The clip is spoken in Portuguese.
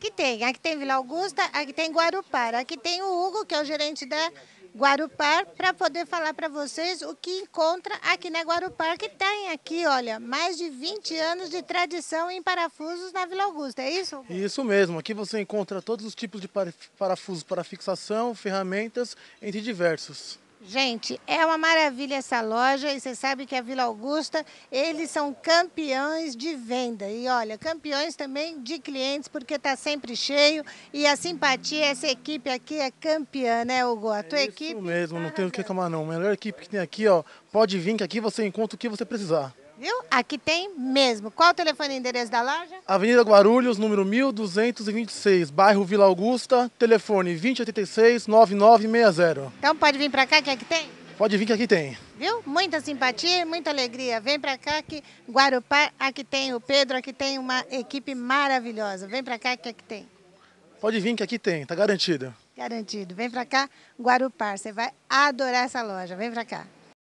Aqui tem, aqui tem Vila Augusta, aqui tem Guarupar, aqui tem o Hugo, que é o gerente da Guarupar, para poder falar para vocês o que encontra aqui na Guarupar, que tem aqui, olha, mais de 20 anos de tradição em parafusos na Vila Augusta, é isso? Hugo? Isso mesmo, aqui você encontra todos os tipos de parafusos para fixação, ferramentas, entre diversos. Gente, é uma maravilha essa loja e você sabe que a Vila Augusta, eles são campeões de venda. E olha, campeões também de clientes, porque está sempre cheio e a simpatia, essa equipe aqui é campeã, né, Hugo? A é tua é equipe. Isso mesmo, tá não tem o que reclamar não. Melhor equipe que tem aqui, ó. Pode vir que aqui você encontra o que você precisar. Viu? Aqui tem mesmo. Qual o telefone e endereço da loja? Avenida Guarulhos, número 1226, bairro Vila Augusta, telefone 2086-9960. Então pode vir para cá que aqui tem? Pode vir que aqui tem. Viu? Muita simpatia, muita alegria. Vem para cá que Guarupá, aqui tem o Pedro, aqui tem uma equipe maravilhosa. Vem para cá que aqui tem. Pode vir que aqui tem, tá garantido. Garantido. Vem para cá, Guarupá. Você vai adorar essa loja. Vem para cá.